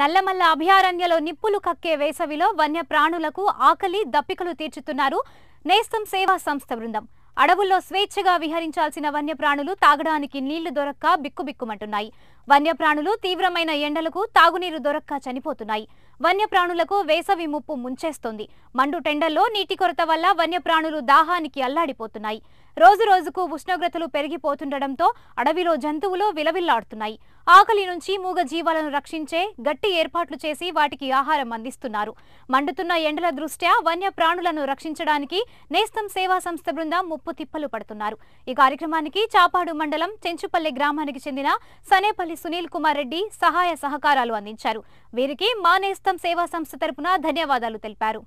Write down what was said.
నల్లమల్ల అభయారణ్యలో నిప్పులు కక్కే వేసవిలో వన్యప్రాణులకు ఆకలి దప్పికలు తీర్చుతున్నారు నేస్తం సేవా సంస్థ బృందం అడవుల్లో స్వేచ్ఛగా విహరించాల్సిన వన్యప్రాణులు తాగడానికి నీళ్లు దొరక్క బిక్కుబిక్కుమంటున్నాయి వన్యప్రాణులు తీవ్రమైన ఎండలకు తాగునీరు దొరక్క చనిపోతున్నాయి వన్యప్రాణులకు వేసవి ముప్పు ముంచేస్తోంది మండు టెండల్లో నీటి కొరత వల్ల వన్యప్రాణులు దాహానికి అల్లాడిపోతున్నాయి రోజు రోజుకు ఉష్ణోగ్రతలు పెరిగిపోతుండటంతో అడవిలో జంతువులు విలవిల్లాడుతున్నాయి ఆకలి నుంచి మూగ జీవాలను రక్షించే గట్టి ఏర్పాట్లు చేసి వాటికి ఆహారం అందిస్తున్నారు మండుతున్న ఎండల దృష్ట్యా వన్య ప్రాణులను రక్షించడానికి నేస్తం సేవా సంస్థ బృందం ముప్పు తిప్పలు పడుతున్నారు ఈ కార్యక్రమానికి చాపాడు మండలం చెంచుపల్లి గ్రామానికి చెందిన సనేపల్లి సునీల్ కుమార్ రెడ్డి సహాయ సహకారాలు అందించారు వీరికి మా నేస్తం సేవా సంస్థ తరపున ధన్యవాదాలు తెలిపారు